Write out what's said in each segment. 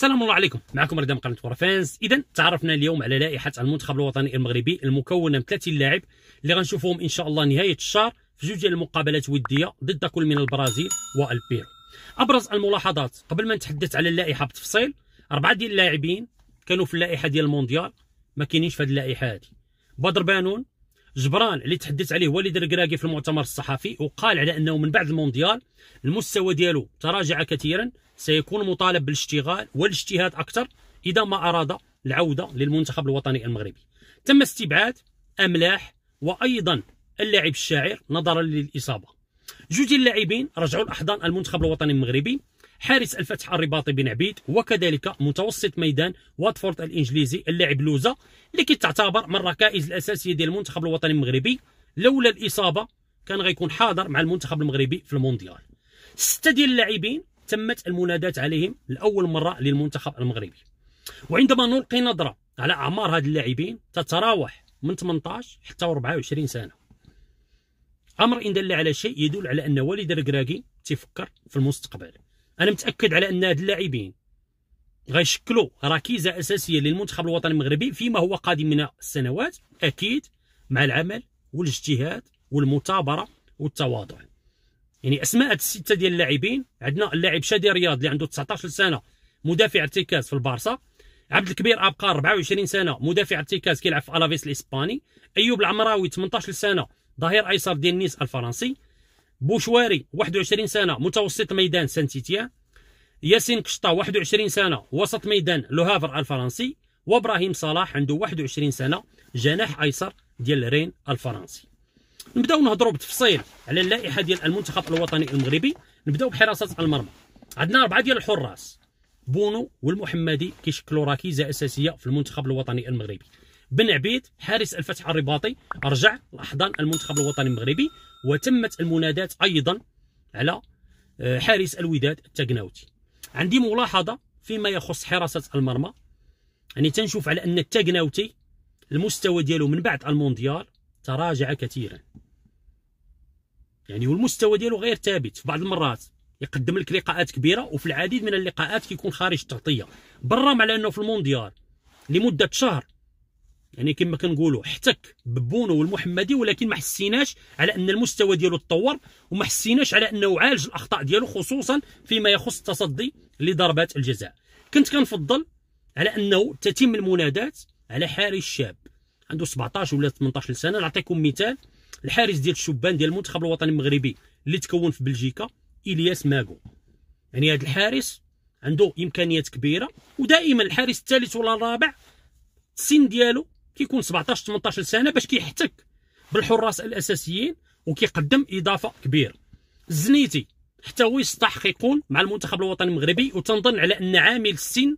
السلام الله عليكم معكم ردم قناه كره فانس اذا تعرفنا اليوم على لائحه المنتخب الوطني المغربي المكونه من 30 لاعب اللي غنشوفهم ان شاء الله نهايه الشهر في جوج ديال المقابلات وديه ضد كل من البرازيل والبيرو ابرز الملاحظات قبل ما نتحدث على اللائحه بتفصيل اربعه ديال اللاعبين كانوا في اللائحه ديال المونديال ما كاينينش في هذه اللائحه هذه بدر بانون جبران اللي تحدث عليه وليد الكراكي في المؤتمر الصحفي وقال على انه من بعد المونديال المستوى ديالو تراجع كثيرا سيكون مطالب بالاشتغال والاجتهاد اكثر اذا ما اراد العوده للمنتخب الوطني المغربي تم استبعاد املاح وايضا اللاعب الشاعر نظرا للاصابه جوج اللاعبين رجعوا الاحضان المنتخب الوطني المغربي حارس الفتح الرباطي بن عبيد وكذلك متوسط ميدان واتفورد الانجليزي اللاعب لوزا اللي تعتبر من الركائز الاساسيه ديال المنتخب الوطني المغربي لولا الاصابه كان غيكون حاضر مع المنتخب المغربي في المونديال سته ديال اللاعبين تمت المنادات عليهم لاول مره للمنتخب المغربي وعندما نلقي نظره على اعمار هاد اللاعبين تتراوح من 18 حتى 24 سنه امر ان دل على شيء يدل على ان والد الركراكي تيفكر في المستقبل انا متاكد على ان هاد اللاعبين غيشكلوا ركيزه اساسيه للمنتخب الوطني المغربي فيما هو قادم من السنوات اكيد مع العمل والاجتهاد والمثابره والتواضع يعني اسماء السته ديال اللاعبين عندنا اللاعب شادي رياض اللي عنده 19 سنه مدافع ارتكاز في البارسا عبد الكبير ابقار 24 سنه مدافع ارتكاز كيلعب في الافيس الاسباني ايوب العمراوي 18 سنه ظهير ايسر ديال نيس الفرنسي بوشواري 21 سنه متوسط ميدان سانتيتيان ياسين قشطه 21 سنه وسط ميدان لوهافر الفرنسي وابراهيم صلاح عنده 21 سنه جناح ايسر ديال رين الفرنسي نبداو نهضروا بالتفصيل على اللائحه ديال المنتخب الوطني المغربي نبداو بحراسه المرمى عندنا اربعه ديال الحراس بونو والمحمدي كيشكلوا ركيزه اساسيه في المنتخب الوطني المغربي بن عبيد حارس الفتح الرباطي رجع لاحضان المنتخب الوطني المغربي وتمت المنادات ايضا على آه، حارس الوداد التقناوتي عندي ملاحظه فيما يخص حراسه المرمى يعني تنشوف على ان التقناوتي المستوى ديالو من بعد المونديال تراجع كثيرا يعني والمستوى ديالو غير ثابت في بعض المرات يقدم لك لقاءات كبيره وفي العديد من اللقاءات كيكون خارج التغطيه بالرغم على انه في المونديال لمده شهر يعني كما كنقولوا احتك ببونو والمحمدي ولكن ما حسيناش على ان المستوى ديالو تطور وما حسيناش على انه عالج الاخطاء ديالو خصوصا فيما يخص التصدي لضربات الجزاء كنت كنفضل على انه تتم المنادات على حارس شاب عنده 17 ولا 18 سنه نعطيكم مثال الحارس ديال الشبان ديال المنتخب الوطني المغربي اللي تكون في بلجيكا الياس ماغو يعني هذا الحارس عنده امكانيات كبيره ودائما الحارس الثالث ولا الرابع السن ديالو كيكون 17 18 سنه باش كيحتك بالحراس الاساسيين وكيقدم اضافه كبيره الزنيتي حتى هو يستحق يكون مع المنتخب الوطني المغربي وتنظن على ان عامل السن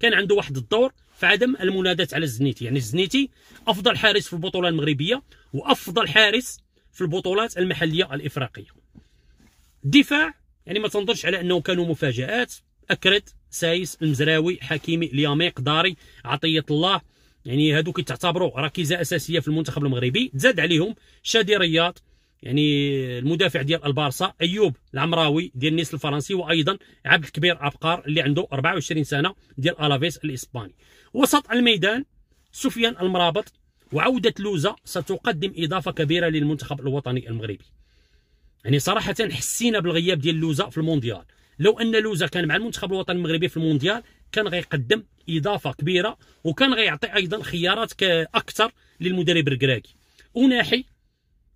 كان عنده واحد الدور في عدم المناداة على الزنيتي يعني الزنيتي افضل حارس في البطوله المغربيه وافضل حارس في البطولات المحليه الافريقيه الدفاع يعني ما تنظرش على انه كانوا مفاجات اكرد سايس المزراوي حكيمي اليميق داري عطيه الله يعني هادو كيتعتبروا ركيزه اساسيه في المنتخب المغربي تزاد عليهم شادي رياض يعني المدافع ديال البارسا ايوب العمراوي ديال نيس الفرنسي وايضا عبد الكبير عبقار اللي عنده 24 سنه ديال الافيس الاسباني وسط الميدان سفيان المرابط وعوده لوزا ستقدم اضافه كبيره للمنتخب الوطني المغربي يعني صراحه حسينا بالغياب ديال لوزا في المونديال لو ان لوزا كان مع المنتخب الوطني المغربي في المونديال كان غيقدم اضافه كبيره وكان غيعطي ايضا خيارات اكثر للمدرب الكراكي وناحي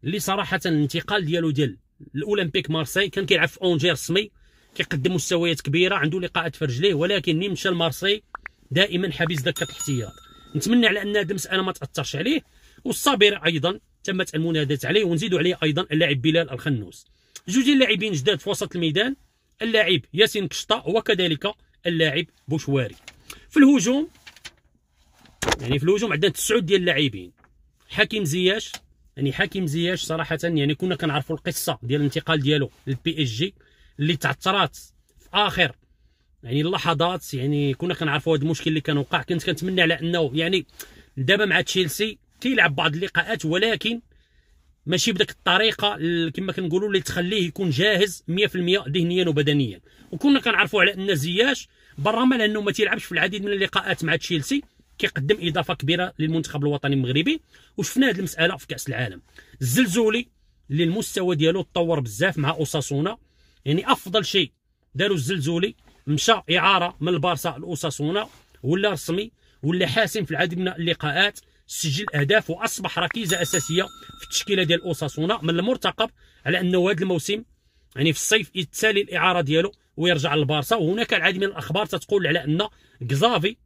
اللي صراحه الانتقال ديالو ديال الاولمبيك مارسي كان كيلعب في اونجير سمي كيقدم مستويات كبيره عنده لقاءات في رجليه ولكن ملي مشى لمارسي دائما حبيس ذاك الاحتياط نتمنى على ان هذه المساله ما تاثرش عليه والصابر ايضا تمت المناداه عليه ونزيدوا عليه ايضا اللاعب بلال الخنوس جوج اللاعبين جداد في وسط الميدان اللاعب ياسين كشطه وكذلك اللاعب بوشواري في الهجوم يعني في الهجوم عندنا تسعود ديال اللاعبين حكيم زياش يعني حكيم زياش صراحه يعني كنا كنعرفوا القصه ديال الانتقال ديالو للبي اس جي اللي تعثرات في اخر يعني اللحظات يعني كنا كنعرفوا هذا المشكل اللي كان وقع كنت كنتمنى على انه يعني دابا مع تشيلسي كيلعب بعض اللقاءات ولكن ماشي بديك الطريقه كما كنقولوا اللي تخليه يكون جاهز 100% ذهنيا وبدنيا وكنا كنعرفوا على ان زياش بالرغم لانه ما تيلعبش في العديد من اللقاءات مع تشيلسي كيقدم اضافه كبيره للمنتخب الوطني المغربي وشفنا هذه المساله في كاس العالم الزلزولي اللي المستوى ديالو تطور بزاف مع اوساسونا يعني افضل شيء داروا الزلزولي مشى اعاره من البارسا لاوساسونا ولا رسمي ولا حاسم في العديد من اللقاءات سجل اهداف واصبح ركيزه اساسيه في التشكيله ديال اوساسونا من المرتقب على انه هذا الموسم يعني في الصيف يتسالي الاعاره ديالو ويرجع للبارسا وهناك العديد من الاخبار تتقول على ان كزافي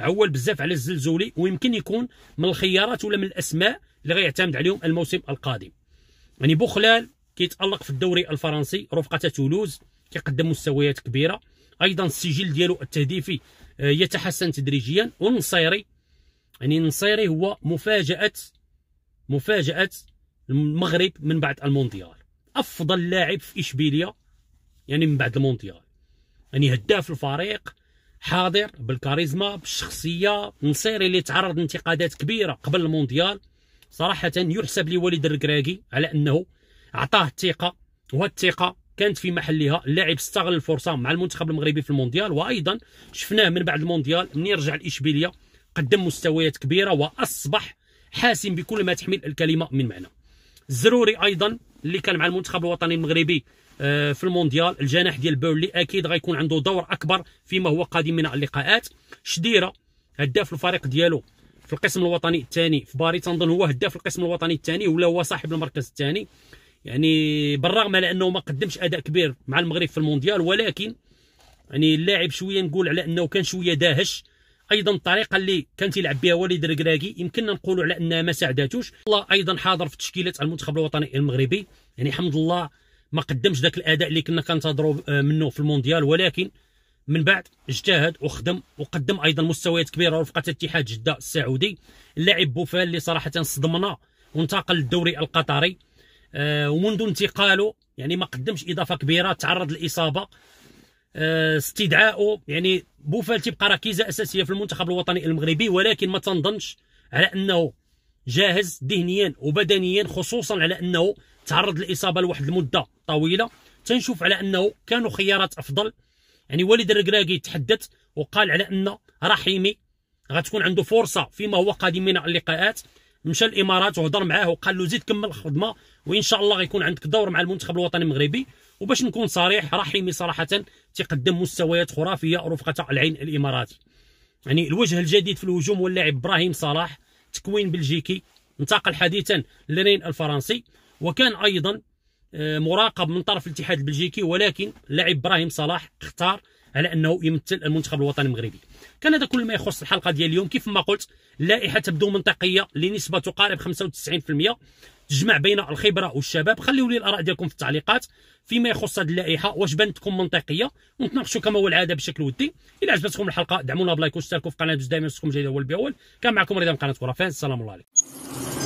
عول بزاف على الزلزولي ويمكن يكون من الخيارات ولا من الاسماء اللي غيعتمد عليهم الموسم القادم يعني بوخلال كيتالق في الدوري الفرنسي رفقه تولوز كيقدم مستويات كبيره ايضا السجل ديالو التهديفي آه، يتحسن تدريجيا والنصيري يعني النصيري هو مفاجأة مفاجأة المغرب من بعد المونديال أفضل لاعب في إشبيلية يعني من بعد المونديال يعني هداف الفريق حاضر بالكاريزما بالشخصية نصيري اللي تعرض لانتقادات كبيرة قبل المونديال صراحة يحسب لوليد الركراكي على أنه أعطاه الثقة والثقة كانت في محلها اللاعب استغل الفرصة مع المنتخب المغربي في المونديال وأيضا شفناه من بعد المونديال من يرجع لإشبيلية قدم مستويات كبيره واصبح حاسم بكل ما تحمل الكلمه من معنى الزروري ايضا اللي كان مع المنتخب الوطني المغربي آه، في المونديال الجناح ديال بيرلي اكيد غيكون عنده دور اكبر فيما هو قادم من اللقاءات شديره هداف الفريق ديالو في القسم الوطني الثاني في باريس تنظن هو هداف القسم الوطني الثاني ولا هو صاحب المركز الثاني يعني بالرغم على انه ما قدمش اداء كبير مع المغرب في المونديال ولكن يعني اللاعب شويه نقول على انه كان شويه داهش ايضا الطريقه اللي كان تيلعب بها وليد الركراكي يمكننا نقولوا على انها ما ساعداتوش الله ايضا حاضر في تشكيلات المنتخب الوطني المغربي يعني حمد الله ما قدمش ذاك الاداء اللي كنا كنتظروا آه، منه في المونديال ولكن من بعد اجتهد وخدم وقدم ايضا مستويات كبيره رفقه اتحاد جده السعودي اللاعب بوفال اللي صراحه صدمنا وانتقل للدوري القطري آه، ومنذ انتقاله يعني ما قدمش اضافه كبيره تعرض للاصابه آه، استدعائه يعني بوفال تيبقى ركيزه اساسيه في المنتخب الوطني المغربي ولكن ما تنظنش على انه جاهز ذهنيا وبدنيا خصوصا على انه تعرض للاصابه لواحد المده طويله تنشوف على انه كانوا خيارات افضل يعني وليد الركراكي تحدث وقال على ان رحيمي غتكون عنده فرصه فيما هو قادم من اللقاءات مشى الامارات وهضر معاه وقال له زيد كمل الخدمه وان شاء الله غيكون عندك دور مع المنتخب الوطني المغربي وباش نكون صريح رحيمي صراحه تقدم مستويات خرافيه رفقه العين الاماراتي يعني الوجه الجديد في الهجوم هو اللاعب ابراهيم صلاح تكوين بلجيكي انتقل حديثا للرين الفرنسي وكان ايضا آه، مراقب من طرف الاتحاد البلجيكي ولكن لاعب ابراهيم صلاح اختار على انه يمثل المنتخب الوطني المغربي كان هذا كل ما يخص الحلقه ديال اليوم كيف ما قلت اللائحه تبدو منطقيه لنسبه تقارب 95% تجمع بين الخبره والشباب خليوا لي الاراء ديالكم في التعليقات فيما يخص هذه اللائحه واش بانتكم منطقيه ونتناقشوا كما هو العاده بشكل ودي الى عجبتكم الحلقه دعمونا بلايك واشتركوا في قناه دائما نشوفكم جاي اول باول كان معكم رضا من قناه كره السلام عليكم